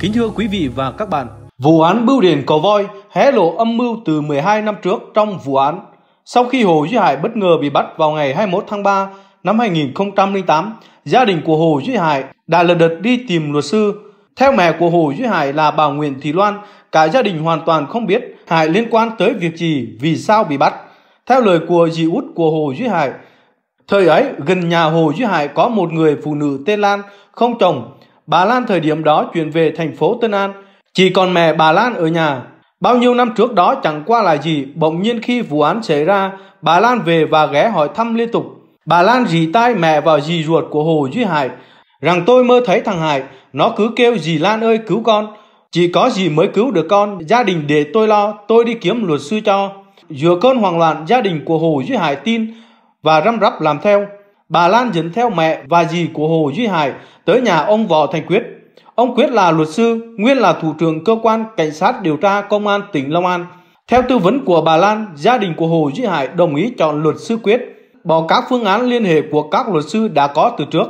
Kính thưa quý vị và các bạn, vụ án bưu điện cò Voi hé lộ âm mưu từ 12 năm trước trong vụ án. Sau khi Hồ Duy Hải bất ngờ bị bắt vào ngày 21 tháng 3 năm 2008, gia đình của Hồ Duy Hải đã lần đợt đi tìm luật sư. Theo mẹ của Hồ Duy Hải là bà Nguyễn Thị Loan, cả gia đình hoàn toàn không biết Hải liên quan tới việc gì, vì sao bị bắt. Theo lời của dì út của Hồ Duy Hải, thời ấy gần nhà Hồ Duy Hải có một người phụ nữ tên Lan, không chồng. Bà Lan thời điểm đó chuyển về thành phố Tân An, chỉ còn mẹ bà Lan ở nhà. Bao nhiêu năm trước đó chẳng qua là gì, bỗng nhiên khi vụ án xảy ra, bà Lan về và ghé hỏi thăm liên tục. Bà Lan rỉ tai mẹ vào dì ruột của Hồ Duy Hải, rằng tôi mơ thấy thằng Hải, nó cứ kêu dì Lan ơi cứu con, chỉ có gì mới cứu được con, gia đình để tôi lo, tôi đi kiếm luật sư cho. Giữa cơn hoang loạn, gia đình của Hồ Duy Hải tin và răm rắp làm theo. Bà Lan dẫn theo mẹ và dì của Hồ Duy Hải tới nhà ông Võ Thành Quyết. Ông Quyết là luật sư, nguyên là thủ trưởng cơ quan cảnh sát điều tra công an tỉnh Long An. Theo tư vấn của bà Lan, gia đình của Hồ Duy Hải đồng ý chọn luật sư Quyết, bỏ các phương án liên hệ của các luật sư đã có từ trước.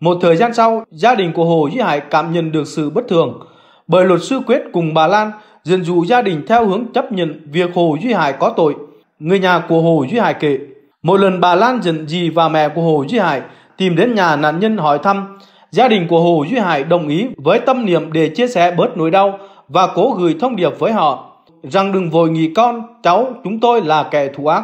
Một thời gian sau, gia đình của Hồ Duy Hải cảm nhận được sự bất thường, bởi luật sư Quyết cùng bà Lan dần dụ gia đình theo hướng chấp nhận việc Hồ Duy Hải có tội. Người nhà của Hồ Duy Hải kể, một lần bà Lan dẫn dì và mẹ của Hồ Duy Hải tìm đến nhà nạn nhân hỏi thăm, gia đình của Hồ Duy Hải đồng ý với tâm niệm để chia sẻ bớt nỗi đau và cố gửi thông điệp với họ rằng đừng vội nghỉ con, cháu, chúng tôi là kẻ thù ác.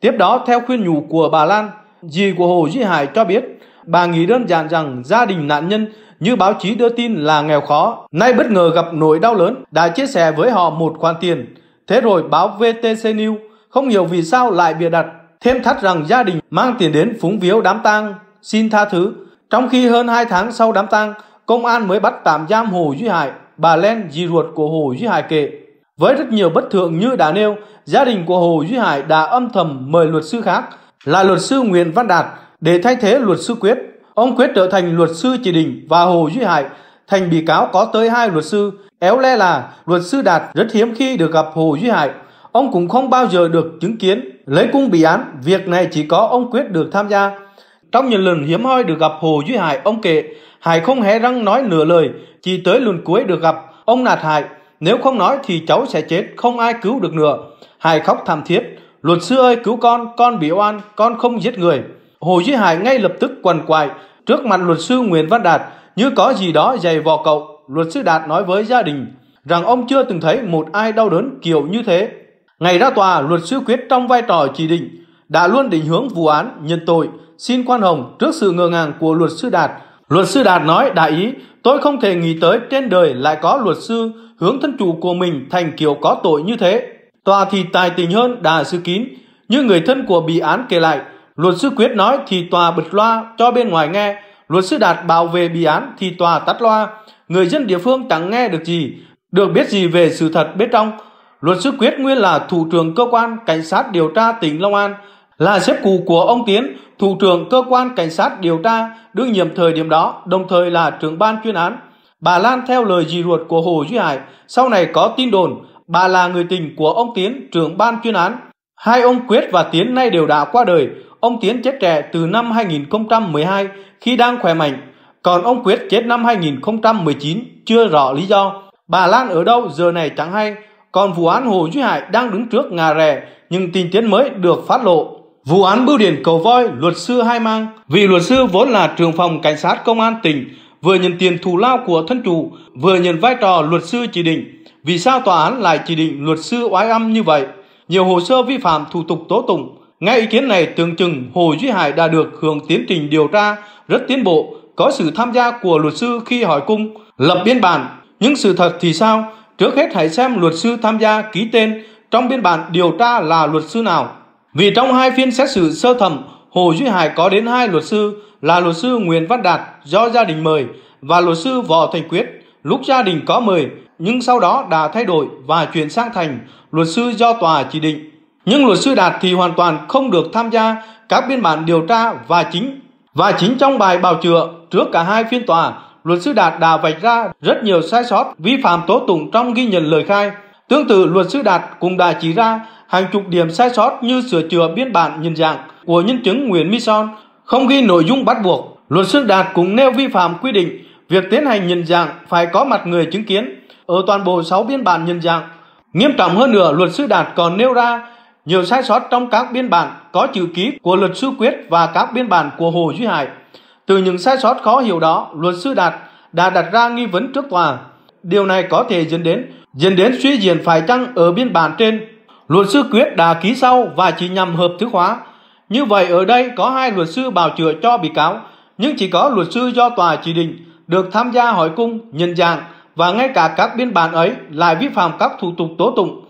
Tiếp đó, theo khuyên nhủ của bà Lan, dì của Hồ Duy Hải cho biết bà nghĩ đơn giản rằng gia đình nạn nhân như báo chí đưa tin là nghèo khó, nay bất ngờ gặp nỗi đau lớn, đã chia sẻ với họ một khoản tiền. Thế rồi báo VTC News không hiểu vì sao lại bịa đặt, thêm thắt rằng gia đình mang tiền đến phúng viếu đám tang, xin tha thứ. Trong khi hơn 2 tháng sau đám tang, công an mới bắt tạm giam Hồ Duy Hải, bà Len dì ruột của Hồ Duy Hải kệ Với rất nhiều bất thường như đã nêu, gia đình của Hồ Duy Hải đã âm thầm mời luật sư khác là luật sư Nguyễn Văn Đạt để thay thế luật sư Quyết, ông Quyết trở thành luật sư Chỉ Đình và Hồ Duy Hải thành bị cáo có tới hai luật sư. Éo le là luật sư Đạt rất hiếm khi được gặp Hồ Duy Hải. Ông cũng không bao giờ được chứng kiến lấy cung bị án. Việc này chỉ có ông Quyết được tham gia. Trong những lần hiếm hoi được gặp Hồ Duy Hải, ông kể Hải không hé răng nói nửa lời, chỉ tới lần cuối được gặp, ông nạt Hải. Nếu không nói thì cháu sẽ chết, không ai cứu được nữa. Hải khóc thảm thiết, luật sư ơi cứu con, con bị oan, con không giết người. Hồ Duy Hải ngay lập tức quằn quại trước mặt luật sư Nguyễn Văn Đạt như có gì đó dày vò cậu. Luật sư Đạt nói với gia đình rằng ông chưa từng thấy một ai đau đớn kiểu như thế. Ngày ra tòa, luật sư Quyết trong vai trò chỉ định đã luôn định hướng vụ án nhận tội xin khoan hồng trước sự ngờ ngàng của luật sư Đạt. Luật sư Đạt nói đại ý tôi không thể nghĩ tới trên đời lại có luật sư hướng thân chủ của mình thành kiểu có tội như thế. Tòa thì tài tình hơn đà sư kín như người thân của bị án kể lại Luật sư Quyết nói thì tòa bật loa cho bên ngoài nghe, luật sư Đạt bảo về bị án thì tòa tắt loa. Người dân địa phương chẳng nghe được gì, được biết gì về sự thật bên trong. Luật sư Quyết nguyên là thủ trưởng cơ quan cảnh sát điều tra tỉnh Long An, là xếp cù của ông Tiến, thủ trưởng cơ quan cảnh sát điều tra đương nhiệm thời điểm đó, đồng thời là trưởng ban chuyên án. Bà Lan theo lời dì ruột của Hồ Duy Hải, sau này có tin đồn, bà là người tình của ông Tiến, trưởng ban chuyên án. Hai ông Quyết và Tiến nay đều đã qua đời, Ông Tiến chết trẻ từ năm 2012 khi đang khỏe mạnh, còn ông Quyết chết năm 2019 chưa rõ lý do. Bà Lan ở đâu giờ này chẳng hay, còn vụ án Hồ Duy Hải đang đứng trước ngà rẻ nhưng tình tiến mới được phát lộ. Vụ án bưu điện cầu voi luật sư hai mang, vì luật sư vốn là trưởng phòng cảnh sát công an tỉnh, vừa nhận tiền thù lao của thân chủ, vừa nhận vai trò luật sư chỉ định. Vì sao tòa án lại chỉ định luật sư oái âm như vậy? Nhiều hồ sơ vi phạm thủ tục tố tụng, Nghe ý kiến này tưởng chừng Hồ Duy Hải đã được hưởng tiến trình điều tra rất tiến bộ, có sự tham gia của luật sư khi hỏi cung, lập biên bản. Nhưng sự thật thì sao? Trước hết hãy xem luật sư tham gia ký tên trong biên bản điều tra là luật sư nào. Vì trong hai phiên xét xử sơ thẩm, Hồ Duy Hải có đến hai luật sư là luật sư Nguyễn Văn Đạt do gia đình mời và luật sư Võ Thành Quyết lúc gia đình có mời nhưng sau đó đã thay đổi và chuyển sang thành luật sư do tòa chỉ định. Nhưng luật sư Đạt thì hoàn toàn không được tham gia các biên bản điều tra và chính và chính trong bài bào chữa trước cả hai phiên tòa, luật sư Đạt đã vạch ra rất nhiều sai sót vi phạm tố tụng trong ghi nhận lời khai. Tương tự, luật sư Đạt cũng đã chỉ ra hàng chục điểm sai sót như sửa chữa biên bản nhận dạng của nhân chứng Nguyễn Mison không ghi nội dung bắt buộc. Luật sư Đạt cũng nêu vi phạm quy định việc tiến hành nhận dạng phải có mặt người chứng kiến ở toàn bộ 6 biên bản nhận dạng. Nghiêm trọng hơn nữa, luật sư Đạt còn nêu ra nhiều sai sót trong các biên bản có chữ ký của luật sư Quyết và các biên bản của Hồ Duy Hải. Từ những sai sót khó hiểu đó, luật sư Đạt đã đặt ra nghi vấn trước tòa. Điều này có thể dẫn đến dẫn đến suy diễn phải chăng ở biên bản trên. Luật sư Quyết đã ký sau và chỉ nhằm hợp thức hóa. Như vậy ở đây có hai luật sư bào chữa cho bị cáo, nhưng chỉ có luật sư do tòa chỉ định được tham gia hỏi cung, nhận dạng và ngay cả các biên bản ấy lại vi phạm các thủ tục tố tụng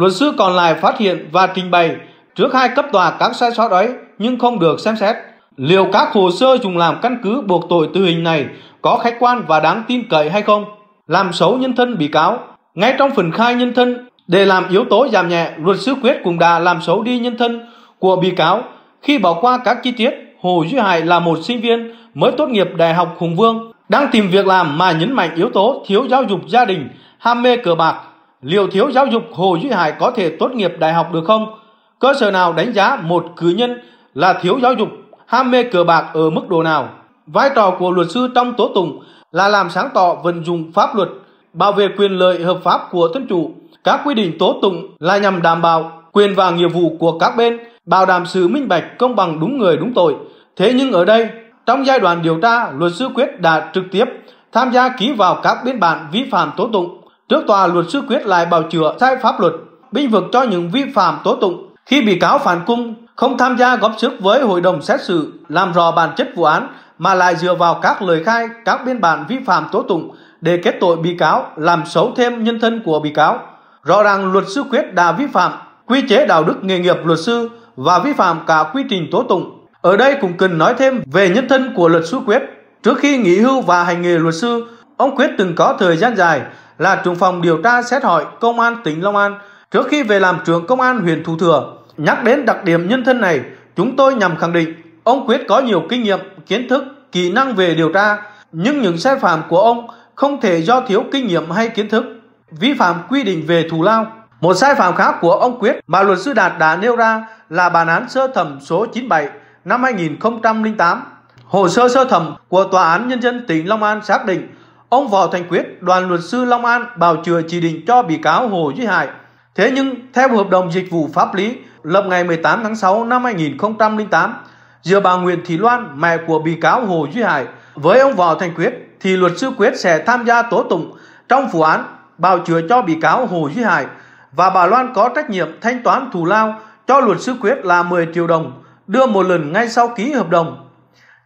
Luật sư còn lại phát hiện và trình bày trước hai cấp tòa các sai sót ấy nhưng không được xem xét. Liệu các hồ sơ dùng làm căn cứ buộc tội tử hình này có khách quan và đáng tin cậy hay không? Làm xấu nhân thân bị cáo. Ngay trong phần khai nhân thân, để làm yếu tố giảm nhẹ, luật sư quyết cũng đã làm xấu đi nhân thân của bị cáo khi bỏ qua các chi tiết Hồ Duy Hải là một sinh viên mới tốt nghiệp Đại học Hùng Vương, đang tìm việc làm mà nhấn mạnh yếu tố thiếu giáo dục gia đình, ham mê cờ bạc, liệu thiếu giáo dục Hồ Duy Hải có thể tốt nghiệp đại học được không? Cơ sở nào đánh giá một cử nhân là thiếu giáo dục, ham mê cờ bạc ở mức độ nào? Vai trò của luật sư trong tố tụng là làm sáng tỏ vận dụng pháp luật, bảo vệ quyền lợi hợp pháp của thân chủ. Các quy định tố tụng là nhằm đảm bảo quyền và nghĩa vụ của các bên, bảo đảm sự minh bạch, công bằng đúng người đúng tội. Thế nhưng ở đây, trong giai đoạn điều tra, luật sư Quyết đã trực tiếp tham gia ký vào các biên bản vi phạm tố tụng Trước tòa luật sư quyết lại bào chữa sai pháp luật, binh vực cho những vi phạm tố tụng. Khi bị cáo phản cung, không tham gia góp sức với hội đồng xét xử, làm rõ bản chất vụ án mà lại dựa vào các lời khai, các biên bản vi phạm tố tụng để kết tội bị cáo, làm xấu thêm nhân thân của bị cáo. Rõ ràng luật sư quyết đã vi phạm quy chế đạo đức nghề nghiệp luật sư và vi phạm cả quy trình tố tụng. Ở đây cũng cần nói thêm về nhân thân của luật sư quyết. Trước khi nghỉ hưu và hành nghề luật sư, ông Quyết từng có thời gian dài là trưởng phòng điều tra xét hỏi công an tỉnh Long An trước khi về làm trưởng công an huyện Thủ Thừa. Nhắc đến đặc điểm nhân thân này, chúng tôi nhằm khẳng định ông Quyết có nhiều kinh nghiệm, kiến thức, kỹ năng về điều tra, nhưng những sai phạm của ông không thể do thiếu kinh nghiệm hay kiến thức, vi phạm quy định về thù lao. Một sai phạm khác của ông Quyết mà luật sư Đạt đã nêu ra là bản án sơ thẩm số 97 năm 2008. Hồ sơ sơ thẩm của Tòa án Nhân dân tỉnh Long An xác định Ông Võ Thành Quyết, đoàn luật sư Long An bào chữa chỉ định cho bị cáo Hồ Duy Hải. Thế nhưng, theo hợp đồng dịch vụ pháp lý lập ngày 18 tháng 6 năm 2008, giữa bà Nguyễn Thị Loan, mẹ của bị cáo Hồ Duy Hải, với ông Võ Thành Quyết, thì luật sư Quyết sẽ tham gia tố tụng trong vụ án bào chữa cho bị cáo Hồ Duy Hải và bà Loan có trách nhiệm thanh toán thù lao cho luật sư Quyết là 10 triệu đồng, đưa một lần ngay sau ký hợp đồng.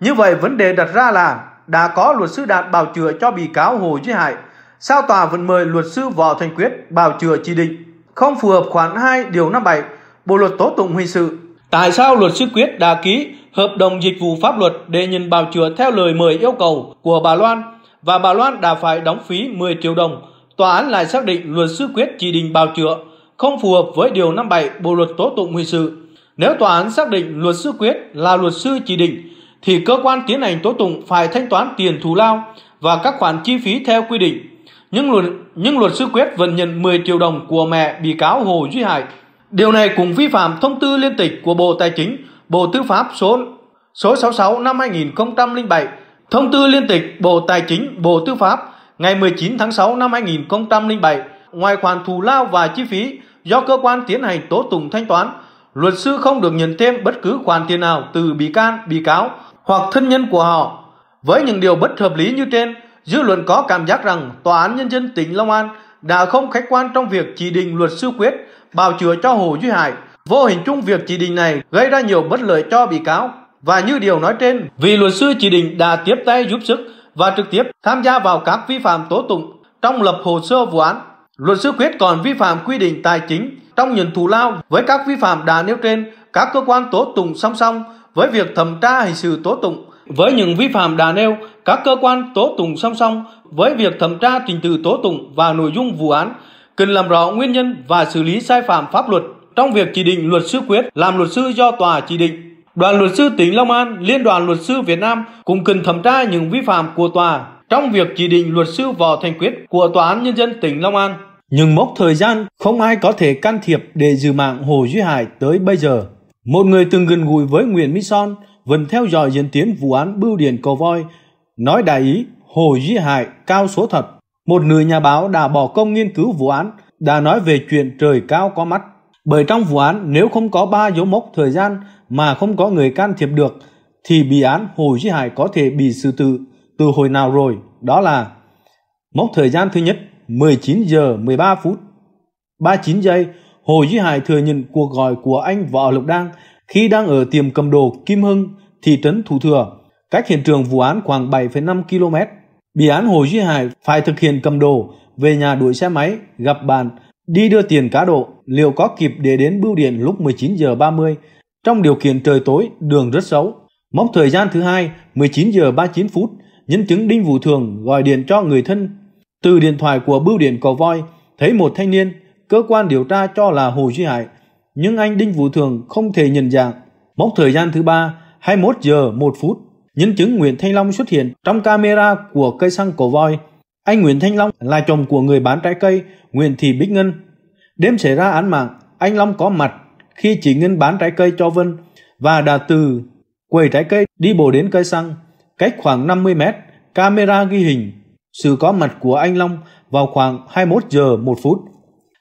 Như vậy vấn đề đặt ra là đã có luật sư Đạt bào chữa cho bị cáo Hồ Duy Hải, sao tòa vẫn mời luật sư Võ Thành Quyết bào chữa chỉ định không phù hợp khoản 2 điều 57 Bộ luật tố tụng hình sự. Tại sao luật sư Quyết đã ký hợp đồng dịch vụ pháp luật để nhận bào chữa theo lời mời yêu cầu của bà Loan và bà Loan đã phải đóng phí 10 triệu đồng. Tòa án lại xác định luật sư Quyết chỉ định bào chữa không phù hợp với điều 57 Bộ luật tố tụng hình sự. Nếu tòa án xác định luật sư Quyết là luật sư chỉ định thì cơ quan tiến hành tố tụng phải thanh toán tiền thù lao và các khoản chi phí theo quy định. Nhưng luật, nhưng luật sư Quyết vẫn nhận 10 triệu đồng của mẹ bị cáo Hồ Duy Hải. Điều này cũng vi phạm thông tư liên tịch của Bộ Tài chính, Bộ Tư pháp số số 66 năm 2007, thông tư liên tịch Bộ Tài chính, Bộ Tư pháp ngày 19 tháng 6 năm 2007, ngoài khoản thù lao và chi phí do cơ quan tiến hành tố tụng thanh toán, luật sư không được nhận thêm bất cứ khoản tiền nào từ bị can, bị cáo hoặc thân nhân của họ. Với những điều bất hợp lý như trên, dư luận có cảm giác rằng Tòa án Nhân dân tỉnh Long An đã không khách quan trong việc chỉ định luật sư quyết bào chữa cho Hồ Duy Hải. Vô hình chung việc chỉ định này gây ra nhiều bất lợi cho bị cáo. Và như điều nói trên, vì luật sư chỉ định đã tiếp tay giúp sức và trực tiếp tham gia vào các vi phạm tố tụng trong lập hồ sơ vụ án. Luật sư quyết còn vi phạm quy định tài chính trong nhận thù lao với các vi phạm đã nêu trên, các cơ quan tố tụng song song với việc thẩm tra hình sự tố tụng với những vi phạm đã nêu, các cơ quan tố tụng song song với việc thẩm tra trình tự tố tụng và nội dung vụ án, cần làm rõ nguyên nhân và xử lý sai phạm pháp luật trong việc chỉ định luật sư quyết làm luật sư do tòa chỉ định. Đoàn luật sư tỉnh Long An, Liên đoàn luật sư Việt Nam cũng cần thẩm tra những vi phạm của tòa trong việc chỉ định luật sư vào Thành Quyết của Tòa án Nhân dân tỉnh Long An. Nhưng mốc thời gian không ai có thể can thiệp để giữ mạng Hồ Duy Hải tới bây giờ. Một người từng gần gũi với Nguyễn Mỹ Son vẫn theo dõi diễn tiến vụ án bưu điện cầu voi, nói đại ý Hồ Duy Hải cao số thật. Một nữ nhà báo đã bỏ công nghiên cứu vụ án, đã nói về chuyện trời cao có mắt. Bởi trong vụ án nếu không có ba dấu mốc thời gian mà không có người can thiệp được, thì bị án Hồ Duy Hải có thể bị xử tử từ hồi nào rồi, đó là mốc thời gian thứ nhất 19 giờ 13 phút 39 giây Hồ Duy Hải thừa nhận cuộc gọi của anh Võ Lộc Đăng khi đang ở tiệm cầm đồ Kim Hưng, thị trấn Thủ Thừa, cách hiện trường vụ án khoảng 7,5 km. Bị án Hồ Duy Hải phải thực hiện cầm đồ, về nhà đuổi xe máy, gặp bạn, đi đưa tiền cá độ, liệu có kịp để đến bưu điện lúc 19 giờ 30 trong điều kiện trời tối, đường rất xấu. Mốc thời gian thứ hai, 19 giờ 39 phút, nhân chứng Đinh Vũ Thường gọi điện cho người thân. Từ điện thoại của bưu điện Cò Voi, thấy một thanh niên cơ quan điều tra cho là Hồ Duy Hải, nhưng anh Đinh Vũ Thường không thể nhận dạng. Mốc thời gian thứ ba, 21 giờ 1 phút, nhân chứng Nguyễn Thanh Long xuất hiện trong camera của cây xăng cổ voi. Anh Nguyễn Thanh Long là chồng của người bán trái cây Nguyễn Thị Bích Ngân. Đêm xảy ra án mạng, anh Long có mặt khi chị Ngân bán trái cây cho Vân và đã từ quầy trái cây đi bộ đến cây xăng. Cách khoảng 50 mét, camera ghi hình sự có mặt của anh Long vào khoảng 21 giờ 1 phút.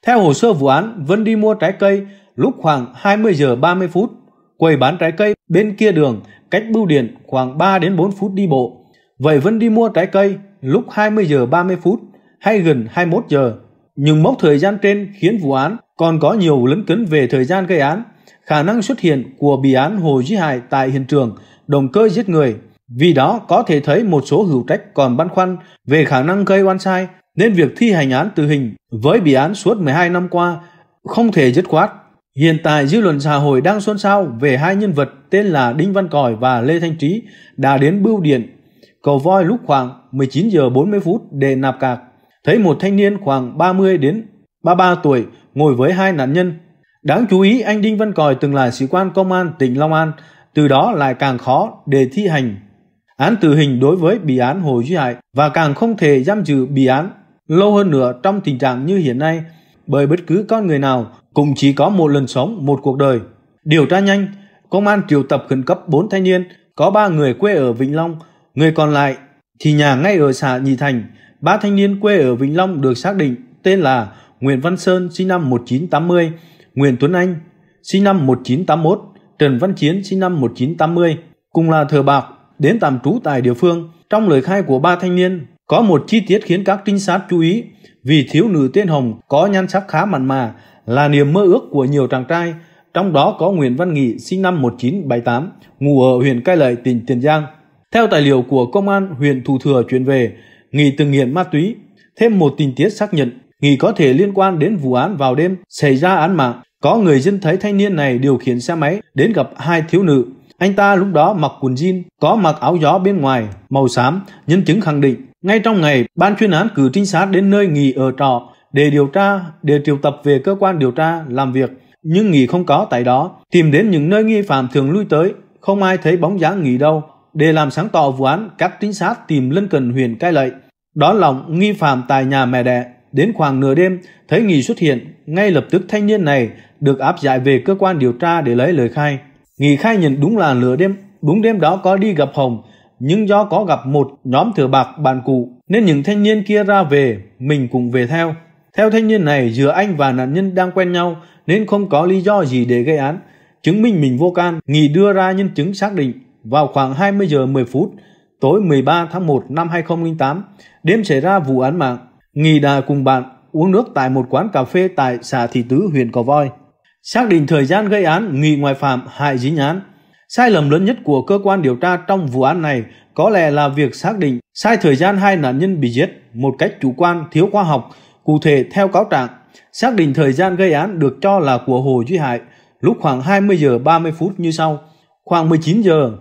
Theo hồ sơ vụ án, Vân đi mua trái cây lúc khoảng 20 giờ 30 phút. Quầy bán trái cây bên kia đường, cách bưu điện khoảng 3 đến 4 phút đi bộ. Vậy Vân đi mua trái cây lúc 20 giờ 30 phút hay gần 21 giờ. Nhưng mốc thời gian trên khiến vụ án còn có nhiều lấn cấn về thời gian gây án, khả năng xuất hiện của bị án Hồ Duy Hải tại hiện trường, động cơ giết người. Vì đó có thể thấy một số hữu trách còn băn khoăn về khả năng gây oan sai nên việc thi hành án tử hình với bị án suốt 12 năm qua không thể dứt khoát. Hiện tại dư luận xã hội đang xôn xao về hai nhân vật tên là Đinh Văn Còi và Lê Thanh Trí đã đến bưu điện cầu voi lúc khoảng 19 giờ 40 phút để nạp cạc. Thấy một thanh niên khoảng 30 đến 33 tuổi ngồi với hai nạn nhân. Đáng chú ý anh Đinh Văn Còi từng là sĩ quan công an tỉnh Long An, từ đó lại càng khó để thi hành án tử hình đối với bị án Hồ Duy Hải và càng không thể giam giữ bị án lâu hơn nữa trong tình trạng như hiện nay bởi bất cứ con người nào cũng chỉ có một lần sống một cuộc đời. Điều tra nhanh, công an triệu tập khẩn cấp bốn thanh niên, có ba người quê ở Vĩnh Long, người còn lại thì nhà ngay ở xã Nhị Thành. Ba thanh niên quê ở Vĩnh Long được xác định tên là Nguyễn Văn Sơn sinh năm 1980, Nguyễn Tuấn Anh sinh năm 1981, Trần Văn Chiến sinh năm 1980, cùng là thờ bạc, đến tạm trú tại địa phương. Trong lời khai của ba thanh niên, có một chi tiết khiến các trinh sát chú ý, vì thiếu nữ tên Hồng có nhan sắc khá mặn mà, là niềm mơ ước của nhiều chàng trai, trong đó có Nguyễn Văn Nghị sinh năm 1978, ngụ ở huyện Cai Lậy, tỉnh Tiền Giang. Theo tài liệu của công an huyện Thủ Thừa chuyển về, Nghị từng nghiện ma túy. Thêm một tình tiết xác nhận, Nghị có thể liên quan đến vụ án vào đêm xảy ra án mạng. Có người dân thấy thanh niên này điều khiển xe máy đến gặp hai thiếu nữ. Anh ta lúc đó mặc quần jean, có mặc áo gió bên ngoài, màu xám, nhân chứng khẳng định ngay trong ngày, ban chuyên án cử trinh sát đến nơi nghỉ ở trọ để điều tra, để triệu tập về cơ quan điều tra làm việc. Nhưng nghỉ không có tại đó, tìm đến những nơi nghi phạm thường lui tới, không ai thấy bóng dáng nghỉ đâu. Để làm sáng tỏ vụ án, các trinh sát tìm lân cận huyện Cai Lậy. Đón lòng nghi phạm tại nhà mẹ đẻ, đến khoảng nửa đêm, thấy nghỉ xuất hiện, ngay lập tức thanh niên này được áp giải về cơ quan điều tra để lấy lời khai. Nghỉ khai nhận đúng là nửa đêm, đúng đêm đó có đi gặp Hồng, nhưng do có gặp một nhóm thừa bạc bàn cụ nên những thanh niên kia ra về, mình cũng về theo. Theo thanh niên này, giữa anh và nạn nhân đang quen nhau nên không có lý do gì để gây án. Chứng minh mình vô can, Nghị đưa ra nhân chứng xác định vào khoảng 20 giờ 10 phút tối 13 tháng 1 năm 2008, đêm xảy ra vụ án mạng. Nghị đã cùng bạn uống nước tại một quán cà phê tại xã Thị Tứ, huyện Cò Voi. Xác định thời gian gây án, Nghị ngoại phạm hại dính án. Sai lầm lớn nhất của cơ quan điều tra trong vụ án này có lẽ là việc xác định sai thời gian hai nạn nhân bị giết một cách chủ quan thiếu khoa học. Cụ thể theo cáo trạng, xác định thời gian gây án được cho là của Hồ Duy Hải lúc khoảng 20 giờ 30 phút như sau. Khoảng 19 giờ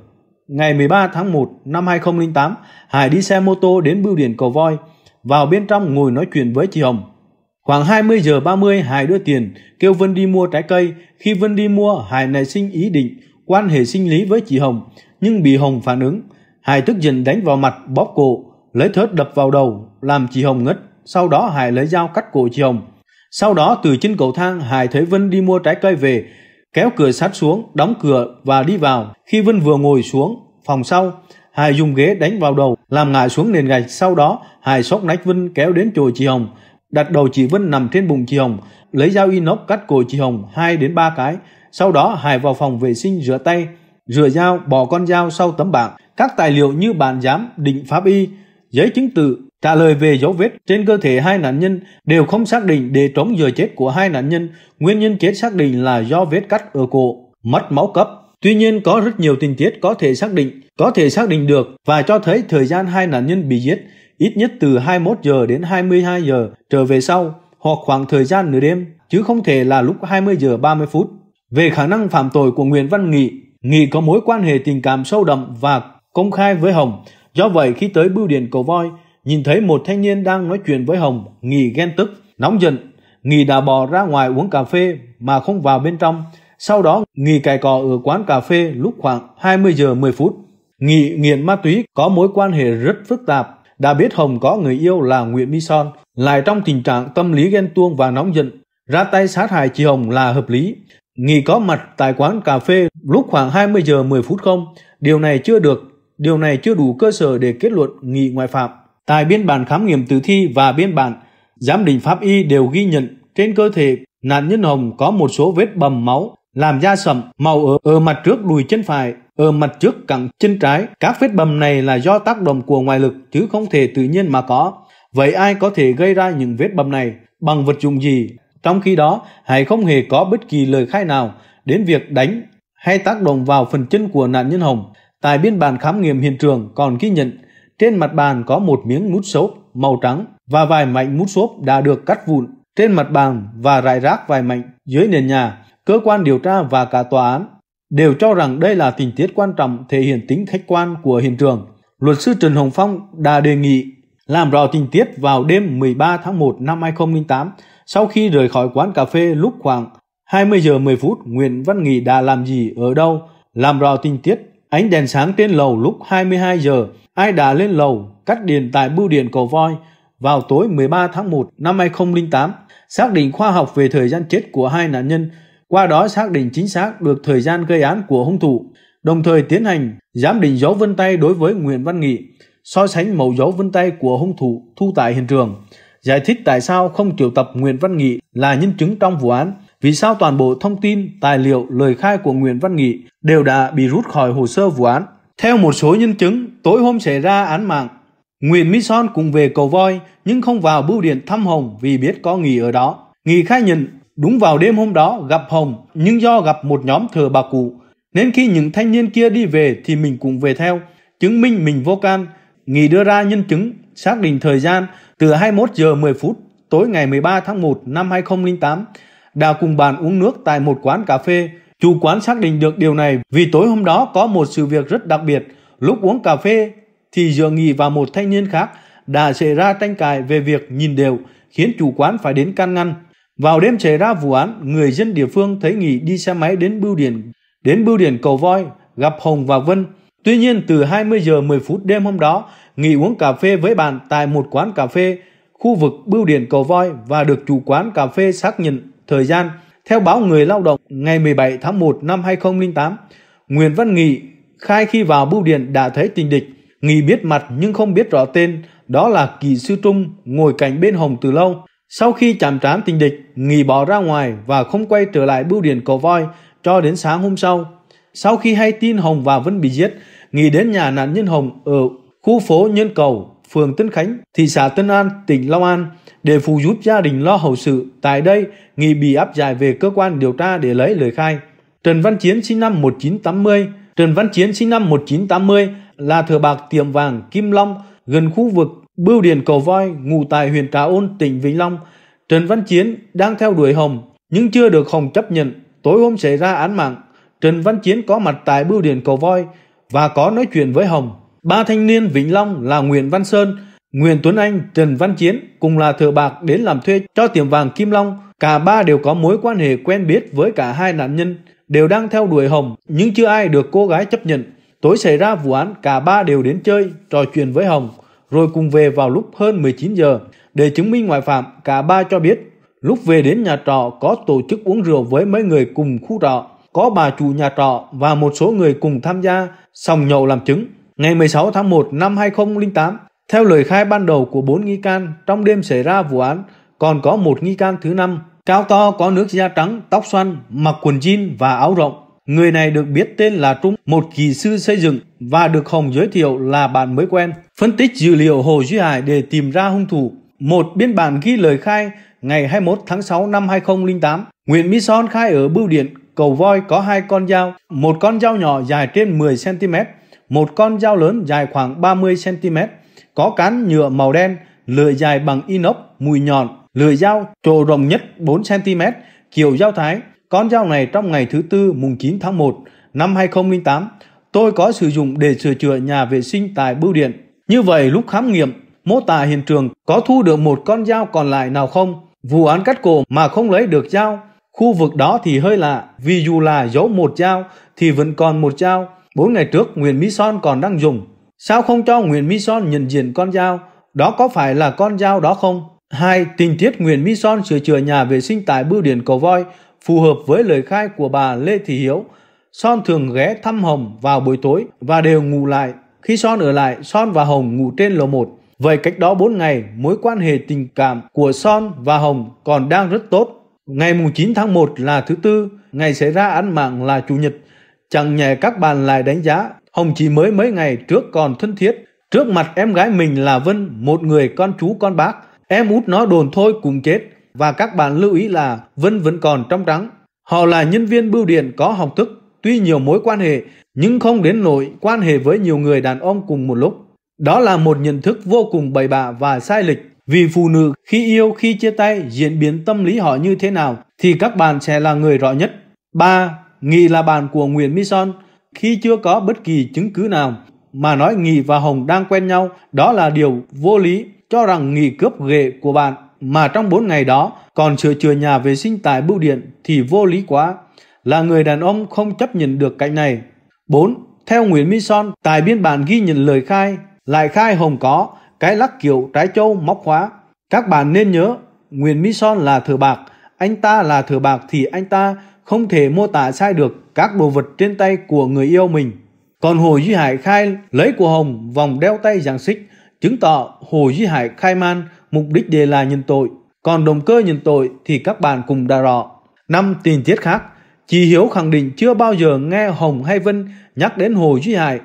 ngày 13 tháng 1 năm 2008, Hải đi xe mô tô đến bưu điện Cầu Voi, vào bên trong ngồi nói chuyện với chị Hồng. Khoảng 20 giờ 30 Hải đưa tiền, kêu Vân đi mua trái cây. Khi Vân đi mua, Hải nảy sinh ý định quan hệ sinh lý với chị Hồng nhưng bị Hồng phản ứng. Hải tức giận đánh vào mặt bóp cổ, lấy thớt đập vào đầu làm chị Hồng ngất. Sau đó Hải lấy dao cắt cổ chị Hồng. Sau đó từ trên cầu thang Hải thấy Vân đi mua trái cây về, kéo cửa sát xuống, đóng cửa và đi vào. Khi Vân vừa ngồi xuống phòng sau, Hải dùng ghế đánh vào đầu, làm ngã xuống nền gạch. Sau đó Hải sóc nách Vân kéo đến chồi chị Hồng, đặt đầu chị Vân nằm trên bụng chị Hồng, lấy dao inox cắt cổ chị Hồng 2 đến 3 cái sau đó Hải vào phòng vệ sinh rửa tay, rửa dao, bỏ con dao sau tấm bảng, các tài liệu như bản giám, định pháp y, giấy chứng từ, trả lời về dấu vết trên cơ thể hai nạn nhân đều không xác định để trống giờ chết của hai nạn nhân. Nguyên nhân chết xác định là do vết cắt ở cổ, mất máu cấp. Tuy nhiên có rất nhiều tình tiết có thể xác định, có thể xác định được và cho thấy thời gian hai nạn nhân bị giết ít nhất từ 21 giờ đến 22 giờ trở về sau hoặc khoảng thời gian nửa đêm chứ không thể là lúc 20 giờ 30 phút. Về khả năng phạm tội của Nguyễn Văn Nghị, Nghị có mối quan hệ tình cảm sâu đậm và công khai với Hồng. Do vậy khi tới bưu điện cầu voi, nhìn thấy một thanh niên đang nói chuyện với Hồng, Nghị ghen tức, nóng giận. Nghị đã bỏ ra ngoài uống cà phê mà không vào bên trong. Sau đó, Nghị cài cò ở quán cà phê lúc khoảng 20 giờ 10 phút. Nghị nghiện ma túy có mối quan hệ rất phức tạp. Đã biết Hồng có người yêu là Nguyễn Mi Son, lại trong tình trạng tâm lý ghen tuông và nóng giận. Ra tay sát hại chị Hồng là hợp lý. Nghị có mặt tại quán cà phê lúc khoảng 20 giờ 10 phút không? Điều này chưa được, điều này chưa đủ cơ sở để kết luận Nghị ngoại phạm. Tại biên bản khám nghiệm tử thi và biên bản, giám định pháp y đều ghi nhận trên cơ thể nạn nhân Hồng có một số vết bầm máu, làm da sậm, màu ở, ở mặt trước đùi chân phải, ở mặt trước cẳng chân trái. Các vết bầm này là do tác động của ngoại lực chứ không thể tự nhiên mà có. Vậy ai có thể gây ra những vết bầm này? Bằng vật dụng gì? Trong khi đó, Hải không hề có bất kỳ lời khai nào đến việc đánh hay tác động vào phần chân của nạn nhân Hồng. Tại biên bản khám nghiệm hiện trường còn ghi nhận trên mặt bàn có một miếng mút xốp màu trắng và vài mảnh mút xốp đã được cắt vụn trên mặt bàn và rải rác vài mảnh dưới nền nhà. Cơ quan điều tra và cả tòa án đều cho rằng đây là tình tiết quan trọng thể hiện tính khách quan của hiện trường. Luật sư Trần Hồng Phong đã đề nghị làm rõ tình tiết vào đêm 13 tháng 1 năm 2008 sau khi rời khỏi quán cà phê lúc khoảng 20 giờ 10 phút, Nguyễn Văn Nghị đã làm gì ở đâu? Làm rào tình tiết. Ánh đèn sáng trên lầu lúc 22 giờ, ai đã lên lầu, cắt điện tại bưu điện cầu voi vào tối 13 tháng 1 năm 2008, xác định khoa học về thời gian chết của hai nạn nhân, qua đó xác định chính xác được thời gian gây án của hung thủ, đồng thời tiến hành giám định dấu vân tay đối với Nguyễn Văn Nghị, so sánh mẫu dấu vân tay của hung thủ thu tại hiện trường giải thích tại sao không triệu tập Nguyễn Văn Nghị là nhân chứng trong vụ án, vì sao toàn bộ thông tin, tài liệu, lời khai của Nguyễn Văn Nghị đều đã bị rút khỏi hồ sơ vụ án. Theo một số nhân chứng, tối hôm xảy ra án mạng, Nguyễn Mỹ Son cùng về cầu voi nhưng không vào bưu điện thăm Hồng vì biết có Nghị ở đó. Nghị khai nhận đúng vào đêm hôm đó gặp Hồng nhưng do gặp một nhóm thờ bà cụ nên khi những thanh niên kia đi về thì mình cũng về theo, chứng minh mình vô can. Nghị đưa ra nhân chứng, xác định thời gian từ 21 giờ 10 phút tối ngày 13 tháng 1 năm 2008, Đào cùng bạn uống nước tại một quán cà phê. Chủ quán xác định được điều này vì tối hôm đó có một sự việc rất đặc biệt. Lúc uống cà phê thì Dừa Nghị và một thanh niên khác đã xảy ra tranh cãi về việc nhìn đều khiến chủ quán phải đến can ngăn. Vào đêm xảy ra vụ án, người dân địa phương thấy Nghị đi xe máy đến bưu điện đến bưu điện cầu voi gặp Hồng và Vân. Tuy nhiên từ 20 giờ 10 phút đêm hôm đó, nghỉ uống cà phê với bạn tại một quán cà phê khu vực Bưu điện Cầu Voi và được chủ quán cà phê xác nhận thời gian. Theo báo Người Lao động ngày 17 tháng 1 năm 2008, Nguyễn Văn Nghị khai khi vào bưu điện đã thấy tình địch. Nghị biết mặt nhưng không biết rõ tên, đó là Kỳ Sư Trung ngồi cạnh bên Hồng từ lâu. Sau khi chạm trán tình địch, Nghị bỏ ra ngoài và không quay trở lại bưu điện Cầu Voi cho đến sáng hôm sau. Sau khi hay tin Hồng và Vân bị giết, Nghị đến nhà nạn nhân Hồng ở khu phố Nhân Cầu, phường Tân Khánh, thị xã Tân An, tỉnh Long An để phụ giúp gia đình lo hậu sự. Tại đây, Nghị bị áp giải về cơ quan điều tra để lấy lời khai. Trần Văn Chiến sinh năm 1980 Trần Văn Chiến sinh năm 1980 là thợ bạc tiệm vàng Kim Long gần khu vực Bưu Điền Cầu Voi, ngụ tại huyện Trà Ôn, tỉnh Vĩnh Long. Trần Văn Chiến đang theo đuổi Hồng nhưng chưa được Hồng chấp nhận. Tối hôm xảy ra án mạng, Trần Văn Chiến có mặt tại Bưu Điền Cầu Voi và có nói chuyện với Hồng ba thanh niên Vĩnh Long là Nguyễn Văn Sơn, Nguyễn Tuấn Anh, Trần Văn Chiến cùng là thợ bạc đến làm thuê cho tiệm vàng Kim Long. Cả ba đều có mối quan hệ quen biết với cả hai nạn nhân, đều đang theo đuổi Hồng nhưng chưa ai được cô gái chấp nhận. Tối xảy ra vụ án, cả ba đều đến chơi, trò chuyện với Hồng, rồi cùng về vào lúc hơn 19 giờ. Để chứng minh ngoại phạm, cả ba cho biết lúc về đến nhà trọ có tổ chức uống rượu với mấy người cùng khu trọ, có bà chủ nhà trọ và một số người cùng tham gia, sòng nhậu làm chứng. Ngày 16 tháng 1 năm 2008, theo lời khai ban đầu của bốn nghi can, trong đêm xảy ra vụ án, còn có một nghi can thứ năm, cao to có nước da trắng, tóc xoăn, mặc quần jean và áo rộng. Người này được biết tên là Trung, một kỹ sư xây dựng và được Hồng giới thiệu là bạn mới quen. Phân tích dữ liệu Hồ Duy Hải để tìm ra hung thủ. Một biên bản ghi lời khai ngày 21 tháng 6 năm 2008. Nguyễn Mỹ Son khai ở Bưu Điện, Cầu Voi có hai con dao, một con dao nhỏ dài trên 10cm một con dao lớn dài khoảng 30cm, có cán nhựa màu đen, lưỡi dài bằng inox, mùi nhọn, lưỡi dao trồ rộng nhất 4cm, kiểu dao thái. Con dao này trong ngày thứ tư mùng 9 tháng 1 năm 2008, tôi có sử dụng để sửa chữa nhà vệ sinh tại bưu điện. Như vậy lúc khám nghiệm, mô tả hiện trường có thu được một con dao còn lại nào không? Vụ án cắt cổ mà không lấy được dao, khu vực đó thì hơi lạ vì dù là giấu một dao thì vẫn còn một dao. Bốn ngày trước Nguyễn Mỹ Son còn đang dùng. Sao không cho Nguyễn Mỹ Son nhận diện con dao? Đó có phải là con dao đó không? hai Tình tiết Nguyễn Mỹ Son sửa chữa nhà vệ sinh tại bưu điện Cầu Voi phù hợp với lời khai của bà Lê Thị Hiếu. Son thường ghé thăm Hồng vào buổi tối và đều ngủ lại. Khi Son ở lại, Son và Hồng ngủ trên lầu 1. Vậy cách đó 4 ngày, mối quan hệ tình cảm của Son và Hồng còn đang rất tốt. Ngày 9 tháng 1 là thứ tư, ngày xảy ra án mạng là Chủ nhật. Chẳng nhẹ các bạn lại đánh giá, Hồng chỉ mới mấy ngày trước còn thân thiết. Trước mặt em gái mình là Vân, một người con chú con bác. Em út nó đồn thôi cùng chết. Và các bạn lưu ý là Vân vẫn còn trong trắng. Họ là nhân viên bưu điện có học thức, tuy nhiều mối quan hệ, nhưng không đến nỗi quan hệ với nhiều người đàn ông cùng một lúc. Đó là một nhận thức vô cùng bậy bạ và sai lệch. Vì phụ nữ khi yêu khi chia tay diễn biến tâm lý họ như thế nào thì các bạn sẽ là người rõ nhất. 3. Nghị là bạn của Nguyễn Mỹ Son khi chưa có bất kỳ chứng cứ nào mà nói Nghị và Hồng đang quen nhau đó là điều vô lý cho rằng Nghị cướp ghệ của bạn mà trong 4 ngày đó còn sửa chừa nhà vệ sinh tại bưu điện thì vô lý quá. Là người đàn ông không chấp nhận được cạnh này. 4. Theo Nguyễn Mỹ Son, tại biên bản ghi nhận lời khai, lại khai Hồng có cái lắc kiểu trái châu móc khóa. Các bạn nên nhớ, Nguyễn Mỹ Son là thừa bạc, anh ta là thừa bạc thì anh ta không thể mô tả sai được các đồ vật trên tay của người yêu mình. Còn Hồ Duy Hải khai lấy của Hồng vòng đeo tay giáng xích, chứng tỏ Hồ Duy Hải khai man mục đích để là nhân tội. Còn động cơ nhân tội thì các bạn cùng đã rõ. Năm tình tiết khác, chị Hiếu khẳng định chưa bao giờ nghe Hồng hay Vân nhắc đến Hồ Duy Hải